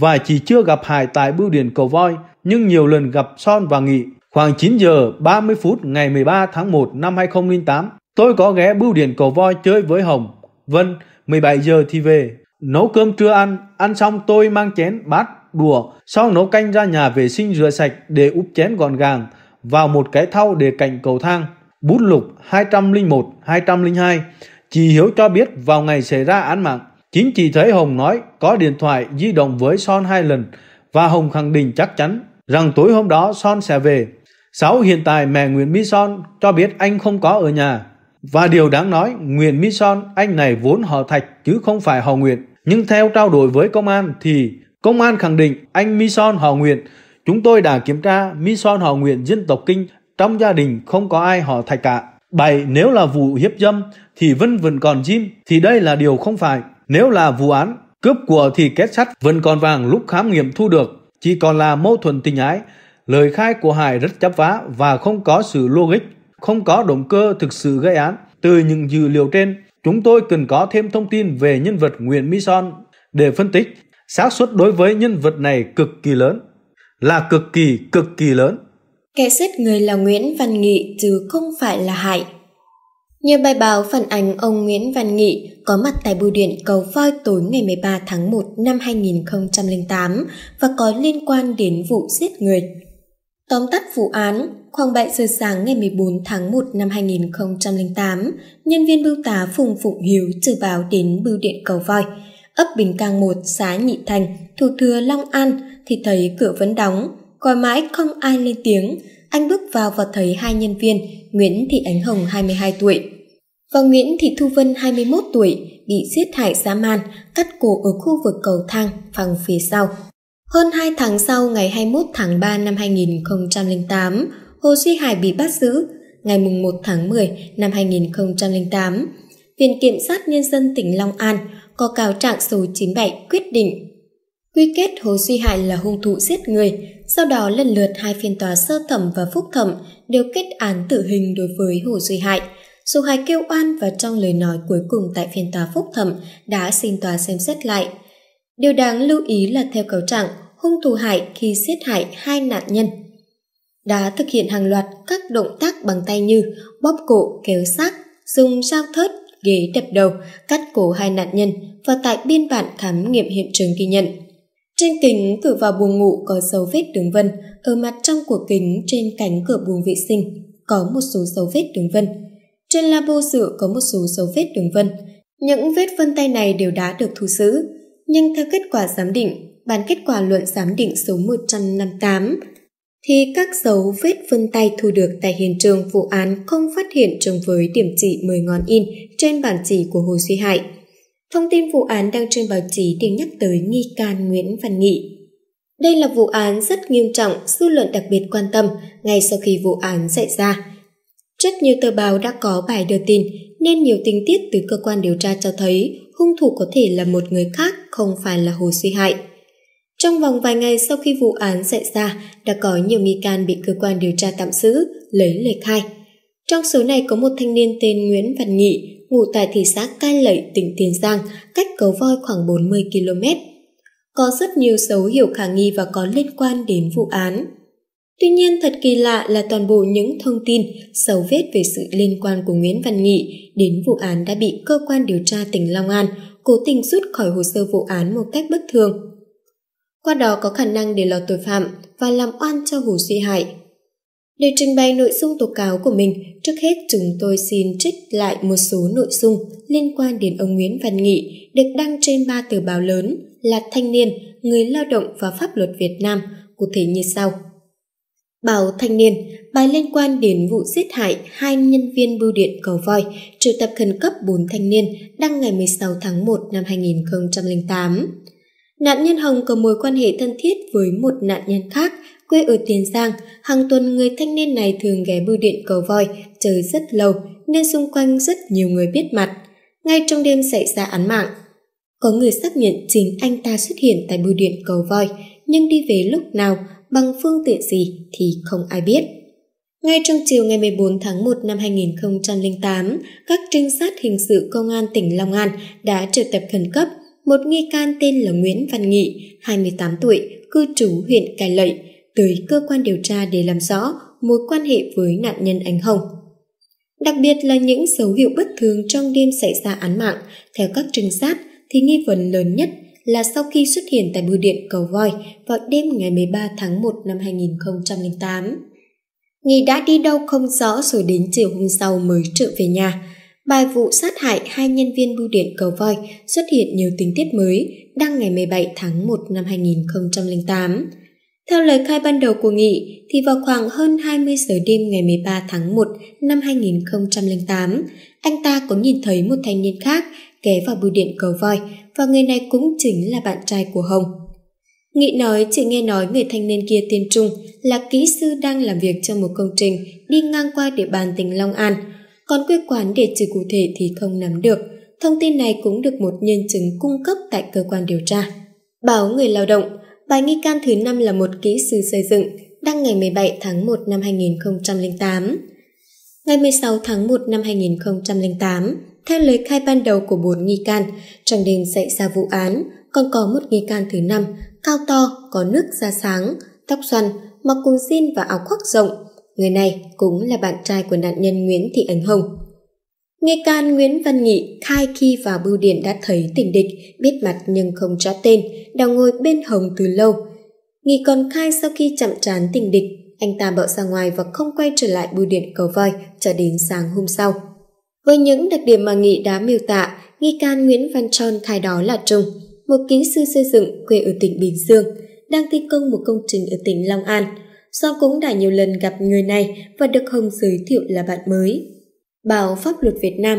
và chỉ chưa gặp Hải tại bưu điện cầu voi nhưng nhiều lần gặp Son và Nghị. Khoảng 9 giờ 30 phút ngày 13 tháng 1 năm 2008, Tôi có ghé bưu điện cầu voi chơi với Hồng. Vân, 17 giờ thì về. Nấu cơm trưa ăn, ăn xong tôi mang chén, bát, đùa, sau nấu canh ra nhà vệ sinh rửa sạch để úp chén gọn gàng vào một cái thau để cạnh cầu thang. Bút lục 201, 202. Chị Hiếu cho biết vào ngày xảy ra án mạng, chính chị thấy Hồng nói có điện thoại di động với Son hai lần và Hồng khẳng định chắc chắn rằng tối hôm đó Son sẽ về. sáu Hiện tại mẹ Nguyễn Mỹ Son cho biết anh không có ở nhà và điều đáng nói, Nguyễn Mỹ Son, anh này vốn họ Thạch chứ không phải họ Nguyễn. Nhưng theo trao đổi với công an thì công an khẳng định anh Mỹ Son họ Nguyễn. Chúng tôi đã kiểm tra Mỹ Son họ Nguyễn dân tộc Kinh, trong gia đình không có ai họ Thạch cả. bảy Nếu là vụ hiếp dâm thì vẫn vẫn còn Jim thì đây là điều không phải. Nếu là vụ án cướp của thì kết sắt vẫn còn vàng lúc khám nghiệm thu được chỉ còn là mâu thuẫn tình ái. Lời khai của Hải rất chắp vá và không có sự logic không có động cơ thực sự gây án. Từ những dữ liệu trên, chúng tôi cần có thêm thông tin về nhân vật Nguyễn Mỹ Son để phân tích. xác suất đối với nhân vật này cực kỳ lớn, là cực kỳ cực kỳ lớn. Kẻ giết người là Nguyễn Văn Nghị chứ không phải là Hải. Nhiều bài báo phản ánh ông Nguyễn Văn Nghị có mặt tại bưu điện Cầu Voi tối ngày 13 tháng 1 năm 2008 và có liên quan đến vụ giết người. Tóm tắt vụ án, khoảng 7 giờ sáng ngày 14 tháng 1 năm 2008, nhân viên bưu tá Phùng Phụng Hiếu trừ báo đến bưu điện cầu voi, ấp Bình Cang 1, xã Nhị Thành, thủ thừa Long An thì thấy cửa vẫn đóng, gọi mãi không ai lên tiếng. Anh bước vào và thấy hai nhân viên, Nguyễn Thị Ánh Hồng 22 tuổi và Nguyễn Thị Thu Vân 21 tuổi bị giết hại dã man, cắt cổ ở khu vực cầu thang phẳng phía sau. Hơn 2 tháng sau ngày 21 tháng 3 năm 2008, Hồ Duy Hải bị bắt giữ ngày 1 tháng 10 năm 2008. Viện Kiểm sát Nhân dân tỉnh Long An có cáo trạng số 97 quyết định quy kết Hồ Duy Hải là hung thủ giết người, sau đó lần lượt hai phiên tòa sơ thẩm và phúc thẩm đều kết án tử hình đối với Hồ Duy Hải. Dù Hải kêu oan và trong lời nói cuối cùng tại phiên tòa phúc thẩm đã xin tòa xem xét lại. Điều đáng lưu ý là theo cáo trạng, hung thủ Hải khi giết hại hai nạn nhân. Đã thực hiện hàng loạt các động tác bằng tay như bóp cổ, kéo xác, dùng dao thớt, ghế đập đầu, cắt cổ hai nạn nhân và tại biên bản khám nghiệm hiện trường ghi nhận. Trên kính cửa vào buồng ngủ có dấu vết đường vân, ở mặt trong của kính trên cánh cửa buồng vệ sinh có một số dấu vết đường vân. Trên labo rửa có một số dấu vết đường vân. Những vết vân tay này đều đã được thu giữ, nhưng theo kết quả giám định bản kết quả luận giám định số 158 thì các dấu vết vân tay thu được tại hiện trường vụ án không phát hiện trùng với điểm chỉ 10 ngón in trên bản chỉ của Hồ Duy Hải. Thông tin vụ án đang trên báo chí đều nhắc tới nghi can Nguyễn Văn Nghị. Đây là vụ án rất nghiêm trọng, dư luận đặc biệt quan tâm ngay sau khi vụ án xảy ra. Rất nhiều tờ báo đã có bài đưa tin nên nhiều tình tiết từ cơ quan điều tra cho thấy hung thủ có thể là một người khác không phải là Hồ Duy Hải. Trong vòng vài ngày sau khi vụ án xảy ra, đã có nhiều nghi can bị cơ quan điều tra tạm giữ, lấy lời khai. Trong số này có một thanh niên tên Nguyễn Văn Nghị, ngụ tại thị xã Cai Lậy, tỉnh Tiền Giang, cách cầu voi khoảng 40 km. Có rất nhiều dấu hiệu khả nghi và có liên quan đến vụ án. Tuy nhiên thật kỳ lạ là toàn bộ những thông tin, dấu vết về sự liên quan của Nguyễn Văn Nghị đến vụ án đã bị cơ quan điều tra tỉnh Long An cố tình rút khỏi hồ sơ vụ án một cách bất thường qua đó có khả năng để lọt tội phạm và làm oan cho vụ suy hại. Để trình bày nội dung tố cáo của mình, trước hết chúng tôi xin trích lại một số nội dung liên quan đến ông Nguyễn Văn Nghị được đăng trên ba tờ báo lớn là Thanh niên, Người lao động và Pháp luật Việt Nam, cụ thể như sau. Báo Thanh niên, bài liên quan đến vụ giết hại hai nhân viên bưu điện cầu voi, triệu tập khẩn cấp 4 thanh niên đăng ngày 16 tháng 1 năm 2008. Nạn nhân Hồng có mối quan hệ thân thiết với một nạn nhân khác quê ở Tiền Giang. Hàng tuần người thanh niên này thường ghé bưu điện cầu voi, chờ rất lâu nên xung quanh rất nhiều người biết mặt. Ngay trong đêm xảy ra án mạng, có người xác nhận chính anh ta xuất hiện tại bưu điện cầu voi nhưng đi về lúc nào bằng phương tiện gì thì không ai biết. Ngay trong chiều ngày 14 tháng 1 năm 2008, các trinh sát hình sự công an tỉnh Long An đã triệu tập khẩn cấp một nghi can tên là Nguyễn Văn Nghị, 28 tuổi, cư trú huyện Cai Lậy, tới cơ quan điều tra để làm rõ mối quan hệ với nạn nhân Ánh Hồng. Đặc biệt là những dấu hiệu bất thường trong đêm xảy ra án mạng, theo các trinh sát thì nghi vấn lớn nhất là sau khi xuất hiện tại bưu điện Cầu Voi vào đêm ngày 13 tháng 1 năm 2008. Nghị đã đi đâu không rõ rồi đến chiều hôm sau mới trở về nhà. Bài vụ sát hại hai nhân viên bưu điện cầu voi xuất hiện nhiều tình tiết mới, đăng ngày 17 tháng 1 năm 2008. Theo lời khai ban đầu của Nghị, thì vào khoảng hơn 20 giờ đêm ngày 13 tháng 1 năm 2008, anh ta có nhìn thấy một thanh niên khác ghé vào bưu điện cầu voi và người này cũng chính là bạn trai của Hồng. Nghị nói chỉ nghe nói người thanh niên kia tên Trung là kỹ sư đang làm việc cho một công trình đi ngang qua địa bàn tỉnh Long An – còn quê quán địa chỉ cụ thể thì không nắm được. Thông tin này cũng được một nhân chứng cung cấp tại cơ quan điều tra. Báo Người Lao động, bài nghi can thứ năm là một kỹ sư xây dựng, đăng ngày 17 tháng 1 năm 2008. Ngày 16 tháng 1 năm 2008, theo lời khai ban đầu của bốn nghi can, trong đêm xảy ra vụ án, còn có một nghi can thứ năm, cao to, có nước da sáng, tóc xoăn, mặc quần jean và áo khoác rộng, Người này cũng là bạn trai của nạn nhân Nguyễn Thị Ánh Hồng. Nghe can Nguyễn Văn Nghị khai khi vào bưu điện đã thấy tình địch, biết mặt nhưng không trả tên, đang ngồi bên Hồng từ lâu. Nghị còn khai sau khi chậm trán tình địch, anh ta bỏ ra ngoài và không quay trở lại bưu điện cầu voi cho đến sáng hôm sau. Với những đặc điểm mà Nghị đã miêu tả, nghi can Nguyễn Văn Tròn khai đó là Trung, một kỹ sư xây dựng quê ở tỉnh Bình Dương, đang thi công một công trình ở tỉnh Long An – do cũng đã nhiều lần gặp người này và được Hồng giới thiệu là bạn mới. Báo Pháp luật Việt Nam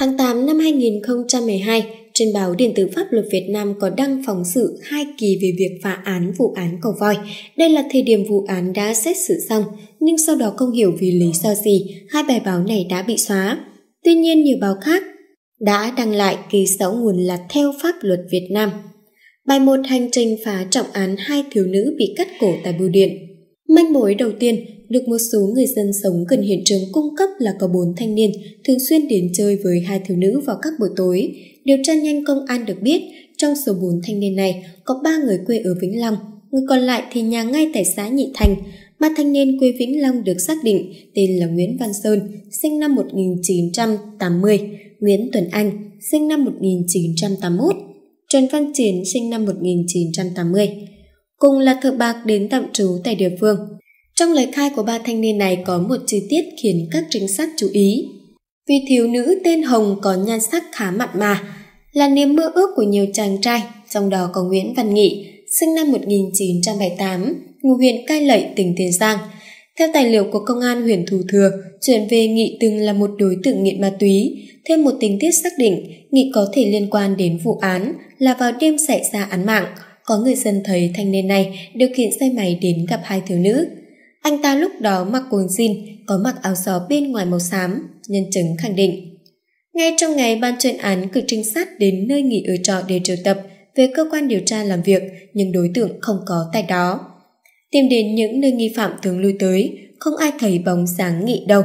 Tháng 8 năm 2012, trên báo Điện tử Pháp luật Việt Nam có đăng phóng sự hai kỳ về việc phá án vụ án cầu voi. Đây là thời điểm vụ án đã xét xử xong, nhưng sau đó không hiểu vì lý do gì, hai bài báo này đã bị xóa. Tuy nhiên nhiều báo khác đã đăng lại kỳ sáu nguồn là theo pháp luật Việt Nam. Bài một hành trình phá trọng án hai thiếu nữ bị cắt cổ tại bưu điện. Manh mối đầu tiên được một số người dân sống gần hiện trường cung cấp là có bốn thanh niên thường xuyên đến chơi với hai thiếu nữ vào các buổi tối. Điều tra nhanh công an được biết, trong số bốn thanh niên này có ba người quê ở Vĩnh Long, người còn lại thì nhà ngay tại xã Nhị Thành. Ba thanh niên quê Vĩnh Long được xác định tên là Nguyễn Văn Sơn, sinh năm 1980, Nguyễn Tuấn Anh, sinh năm 1981, Trần Văn Chiến, sinh năm 1980 cùng là thợ bạc đến tạm trú tại địa phương. Trong lời khai của ba thanh niên này có một chi tiết khiến các trinh sát chú ý. Vì thiếu nữ tên Hồng có nhan sắc khá mặn mà, là niềm mơ ước của nhiều chàng trai, trong đó có Nguyễn Văn Nghị, sinh năm 1978, ngụ huyện Cai Lậy, tỉnh Tiền Giang. Theo tài liệu của công an huyện Thủ Thừa, chuyện về Nghị từng là một đối tượng nghiện ma túy. Thêm một tình tiết xác định, Nghị có thể liên quan đến vụ án là vào đêm xảy ra án mạng – có người dân thấy thanh niên này điều khiển xe máy đến gặp hai thiếu nữ. Anh ta lúc đó mặc quần jean, có mặc áo gió bên ngoài màu xám, nhân chứng khẳng định. Ngay trong ngày ban chuyên án cử trinh sát đến nơi nghỉ ở trọ để triệu tập về cơ quan điều tra làm việc, nhưng đối tượng không có tại đó. Tìm đến những nơi nghi phạm thường lui tới, không ai thấy bóng dáng nghị đâu.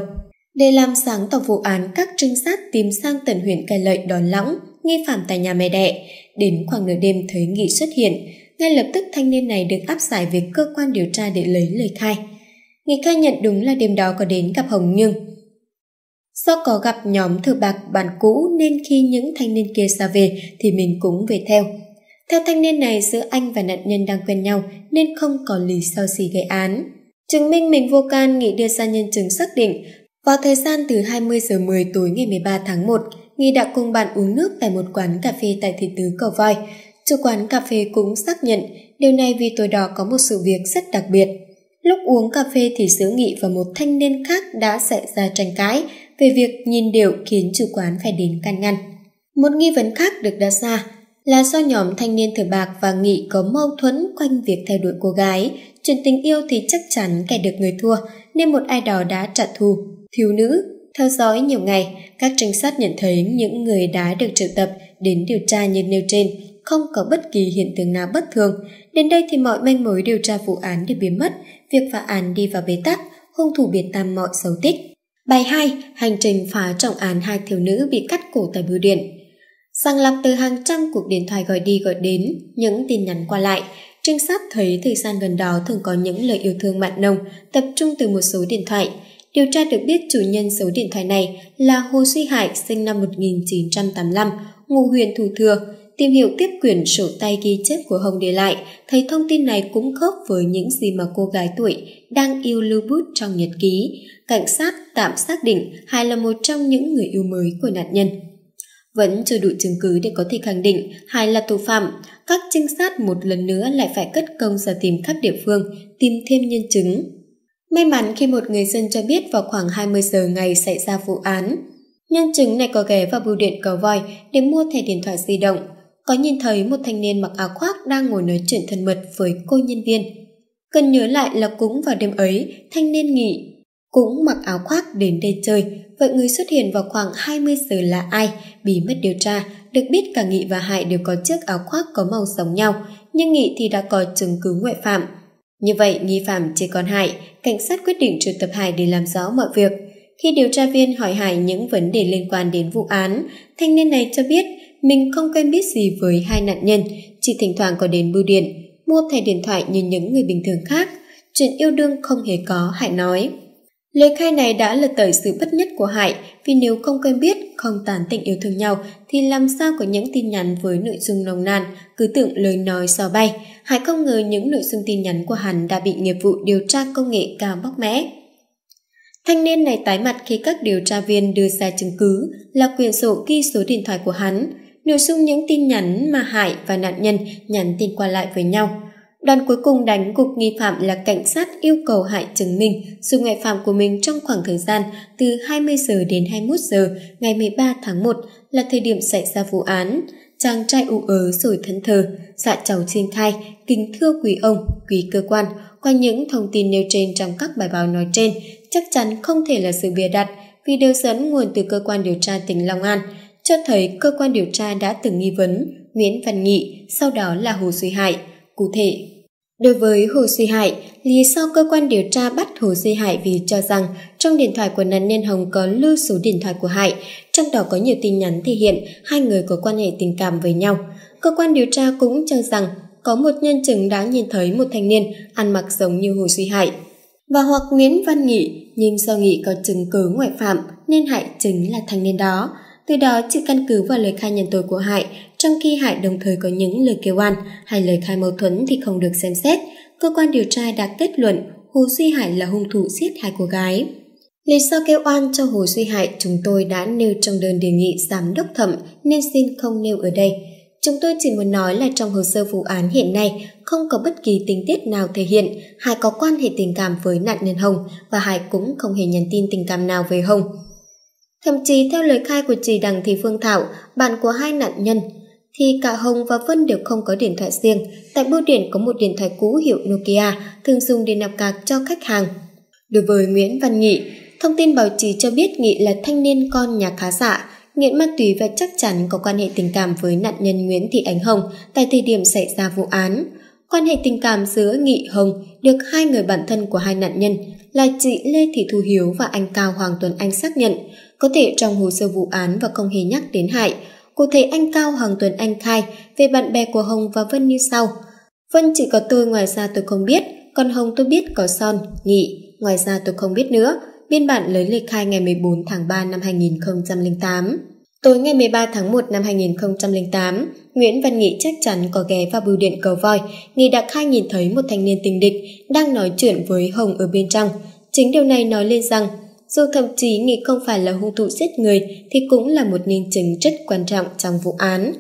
Để làm sáng tỏ vụ án, các trinh sát tìm sang tận huyện cài Lợi đón lõng, nghi phạm tại nhà mẹ đẻ, Đến khoảng nửa đêm thấy Nghị xuất hiện, ngay lập tức thanh niên này được áp giải về cơ quan điều tra để lấy lời khai. Nghị khai nhận đúng là đêm đó có đến gặp Hồng Nhưng. Do có gặp nhóm thợ bạc bạn cũ nên khi những thanh niên kia ra về thì mình cũng về theo. Theo thanh niên này giữa anh và nạn nhân đang quen nhau nên không có lý do gì gây án. Chứng minh mình vô can nghị đưa ra nhân chứng xác định vào thời gian từ 20 giờ 10 tối ngày 13 tháng 1 Nghi đã cùng bạn uống nước tại một quán cà phê tại thị tứ cầu voi. Chủ quán cà phê cũng xác nhận điều này vì tối đó có một sự việc rất đặc biệt. Lúc uống cà phê thì giữa Nghị và một thanh niên khác đã xảy ra tranh cãi về việc nhìn đều khiến chủ quán phải đến can ngăn. Một nghi vấn khác được đặt ra là do nhóm thanh niên thử bạc và Nghị có mâu thuẫn quanh việc theo đuổi cô gái. Chuyện tình yêu thì chắc chắn kẻ được người thua nên một ai đó đã trả thù. Thiếu nữ theo dõi nhiều ngày, các trinh sát nhận thấy những người đã được triệu tập đến điều tra như nêu trên không có bất kỳ hiện tượng nào bất thường. Đến đây thì mọi manh mối điều tra vụ án đều biến mất, việc phá án đi vào bế tắc, hung thủ biệt tăm mọi dấu tích. Bài 2. Hành trình phá trọng án hai thiếu nữ bị cắt cổ tại bưu điện Sàng lọc từ hàng trăm cuộc điện thoại gọi đi gọi đến, những tin nhắn qua lại, trinh sát thấy thời gian gần đó thường có những lời yêu thương mặn nồng tập trung từ một số điện thoại điều tra được biết chủ nhân số điện thoại này là Hồ Duy Hải sinh năm 1985, ngụ huyện Thủ Thừa. Tìm hiểu tiếp quyển sổ tay ghi chép của Hồng để lại, thấy thông tin này cũng khớp với những gì mà cô gái tuổi đang yêu lưu bút trong nhật ký. Cảnh sát tạm xác định Hải là một trong những người yêu mới của nạn nhân. Vẫn chưa đủ chứng cứ để có thể khẳng định Hải là thủ phạm, các trinh sát một lần nữa lại phải cất công ra tìm khắp địa phương, tìm thêm nhân chứng, May mắn khi một người dân cho biết vào khoảng 20 giờ ngày xảy ra vụ án. Nhân chứng này có ghé vào bưu điện cầu voi để mua thẻ điện thoại di động. Có nhìn thấy một thanh niên mặc áo khoác đang ngồi nói chuyện thân mật với cô nhân viên. Cần nhớ lại là cũng vào đêm ấy, thanh niên nghỉ cũng mặc áo khoác đến đây chơi. Vậy người xuất hiện vào khoảng 20 giờ là ai? Bí mật điều tra, được biết cả Nghị và Hải đều có chiếc áo khoác có màu giống nhau, nhưng Nghị thì đã có chứng cứ ngoại phạm. Như vậy, nghi phạm chỉ còn Hải, cảnh sát quyết định triệu tập Hải để làm rõ mọi việc. Khi điều tra viên hỏi Hải những vấn đề liên quan đến vụ án, thanh niên này cho biết mình không quen biết gì với hai nạn nhân, chỉ thỉnh thoảng có đến bưu điện, mua thẻ điện thoại như những người bình thường khác. Chuyện yêu đương không hề có, Hải nói. Lời khai này đã lật tẩy sự bất nhất của Hải, vì nếu không quen biết, không tán tỉnh yêu thương nhau thì làm sao có những tin nhắn với nội dung nồng nàn, cứ tưởng lời nói gió bay. Hải không ngờ những nội dung tin nhắn của hắn đã bị nghiệp vụ điều tra công nghệ cao bóc mẽ. Thanh niên này tái mặt khi các điều tra viên đưa ra chứng cứ là quyền sổ ghi số điện thoại của hắn, nội dung những tin nhắn mà Hải và nạn nhân nhắn tin qua lại với nhau. Đoàn cuối cùng đánh gục nghi phạm là cảnh sát yêu cầu hại chứng minh dùng ngoại phạm của mình trong khoảng thời gian từ 20 giờ đến 21 giờ ngày 13 tháng 1 là thời điểm xảy ra vụ án. Chàng trai ú ớ rồi thân thờ, dạ cháu xin thai, kính thưa quý ông, quý cơ quan. Qua những thông tin nêu trên trong các bài báo nói trên, chắc chắn không thể là sự bịa đặt vì đều dẫn nguồn từ cơ quan điều tra tỉnh Long An, cho thấy cơ quan điều tra đã từng nghi vấn Nguyễn Văn Nghị, sau đó là Hồ Duy Hải cụ thể. Đối với Hồ Duy Hải, lý do cơ quan điều tra bắt Hồ Duy Hải vì cho rằng trong điện thoại của nạn nhân Hồng có lưu số điện thoại của Hải, trong đó có nhiều tin nhắn thể hiện hai người có quan hệ tình cảm với nhau. Cơ quan điều tra cũng cho rằng có một nhân chứng đã nhìn thấy một thanh niên ăn mặc giống như Hồ Duy Hải. Và hoặc Nguyễn Văn Nghị, nhưng do Nghị có chứng cứ ngoại phạm nên Hải chính là thanh niên đó. Từ đó, chỉ căn cứ vào lời khai nhận tội của Hải trong khi Hải đồng thời có những lời kêu oan hay lời khai mâu thuẫn thì không được xem xét, cơ quan điều tra đã kết luận Hồ Duy Hải là hung thủ giết hai cô gái. Lý do kêu oan cho Hồ Duy Hải chúng tôi đã nêu trong đơn đề nghị giám đốc thẩm nên xin không nêu ở đây. Chúng tôi chỉ muốn nói là trong hồ sơ vụ án hiện nay không có bất kỳ tình tiết nào thể hiện Hải có quan hệ tình cảm với nạn nhân Hồng và Hải cũng không hề nhắn tin tình cảm nào về Hồng. Thậm chí theo lời khai của chị Đặng Thị Phương Thảo, bạn của hai nạn nhân, thì cả Hồng và Vân đều không có điện thoại riêng. Tại bưu điện có một điện thoại cũ hiệu Nokia, thường dùng để nạp cạc cho khách hàng. Đối với Nguyễn Văn Nghị, thông tin báo chí cho biết Nghị là thanh niên con nhà khá giả, nghiện ma túy và chắc chắn có quan hệ tình cảm với nạn nhân Nguyễn Thị Ánh Hồng tại thời điểm xảy ra vụ án. Quan hệ tình cảm giữa Nghị Hồng được hai người bạn thân của hai nạn nhân là chị Lê Thị Thu Hiếu và anh Cao Hoàng Tuấn Anh xác nhận, có thể trong hồ sơ vụ án và không hề nhắc đến hại cụ thể anh Cao Hoàng Tuấn Anh khai về bạn bè của Hồng và Vân như sau. Vân chỉ có tôi ngoài ra tôi không biết, còn Hồng tôi biết có Son, Nghị, ngoài ra tôi không biết nữa. Biên bản lấy lời khai ngày 14 tháng 3 năm 2008. Tối ngày 13 tháng 1 năm 2008, Nguyễn Văn Nghị chắc chắn có ghé vào bưu điện cầu voi. Nghị đã khai nhìn thấy một thanh niên tình địch đang nói chuyện với Hồng ở bên trong. Chính điều này nói lên rằng dù thậm chí nghĩ không phải là hung thủ giết người thì cũng là một nhân chứng rất quan trọng trong vụ án.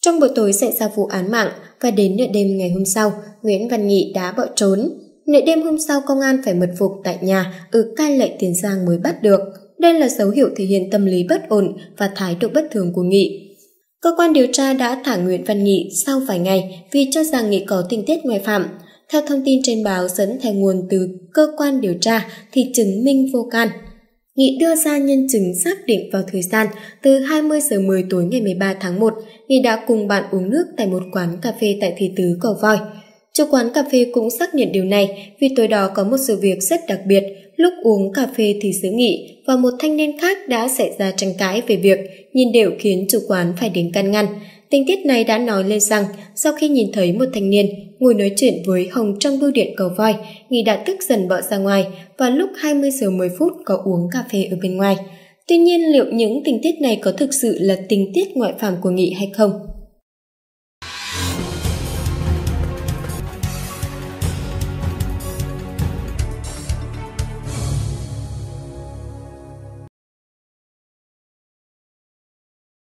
Trong buổi tối xảy ra vụ án mạng và đến nửa đêm ngày hôm sau, Nguyễn Văn Nghị đã bỏ trốn. Nửa đêm hôm sau công an phải mật phục tại nhà ở ừ, cai lệ Tiền Giang mới bắt được. Đây là dấu hiệu thể hiện tâm lý bất ổn và thái độ bất thường của Nghị. Cơ quan điều tra đã thả Nguyễn Văn Nghị sau vài ngày vì cho rằng Nghị có tình tiết ngoại phạm. Theo thông tin trên báo dẫn theo nguồn từ cơ quan điều tra thì chứng minh vô can Nghị đưa ra nhân chứng xác định vào thời gian từ 20 giờ 10 tối ngày 13 tháng 1, Nghị đã cùng bạn uống nước tại một quán cà phê tại Thị Tứ Cỏ Voi. Chủ quán cà phê cũng xác nhận điều này vì tối đó có một sự việc rất đặc biệt. Lúc uống cà phê thì giữa Nghị và một thanh niên khác đã xảy ra tranh cãi về việc nhìn đều khiến chủ quán phải đến can ngăn tình tiết này đã nói lên rằng sau khi nhìn thấy một thanh niên ngồi nói chuyện với Hồng trong bưu điện cầu voi, Nghi đã tức dần bỏ ra ngoài và lúc 20 giờ 10 phút có uống cà phê ở bên ngoài. Tuy nhiên liệu những tình tiết này có thực sự là tình tiết ngoại phạm của Nghị hay không?